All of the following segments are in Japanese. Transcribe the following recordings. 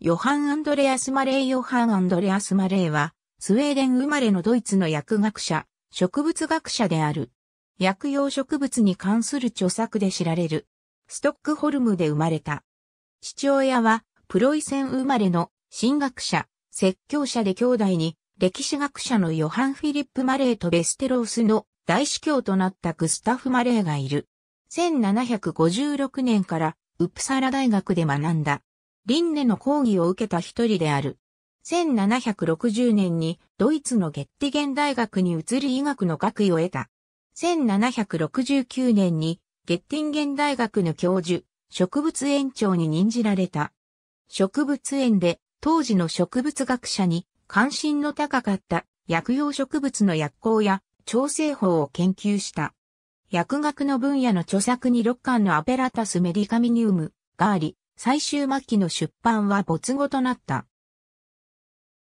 ヨハン・アンドレアス・マレーヨハン・アンドレアス・マレーは、スウェーデン生まれのドイツの薬学者、植物学者である。薬用植物に関する著作で知られる。ストックホルムで生まれた。父親は、プロイセン生まれの神学者、説教者で兄弟に、歴史学者のヨハン・フィリップ・マレーとベステロースの大司教となったグスタフ・マレーがいる。1756年からウプサラ大学で学んだ。リンネの講義を受けた一人である。1760年にドイツのゲッティゲン大学に移り医学の学位を得た。1769年にゲッティンゲン大学の教授、植物園長に任じられた。植物園で当時の植物学者に関心の高かった薬用植物の薬効や調整法を研究した。薬学の分野の著作に6巻のアペラタスメディカミニウムがあり、最終末期の出版は没後となった。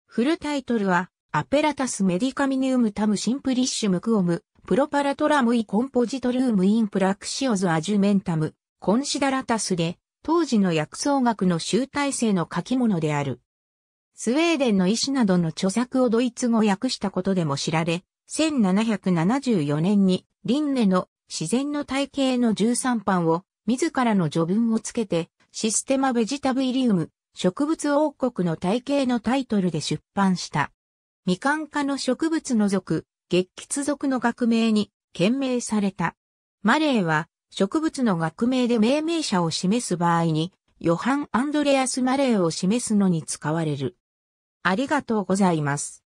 フルタイトルは、アペラタスメディカミニウムタムシンプリッシュムクオム、プロパラトラムイコンポジトルームインプラクシオズアジュメンタム、コンシダラタスで、当時の薬草学の集大成の書き物である。スウェーデンの医師などの著作をドイツ語訳したことでも知られ、1774年にリンネの自然の体系の13版を自らの序文をつけてシステマ・ベジタブイリウム、植物王国の体系のタイトルで出版した。未完化の植物の属、月吉属の学名に懸命された。マレーは植物の学名で命名者を示す場合に、ヨハン・アンドレアス・マレーを示すのに使われる。ありがとうございます。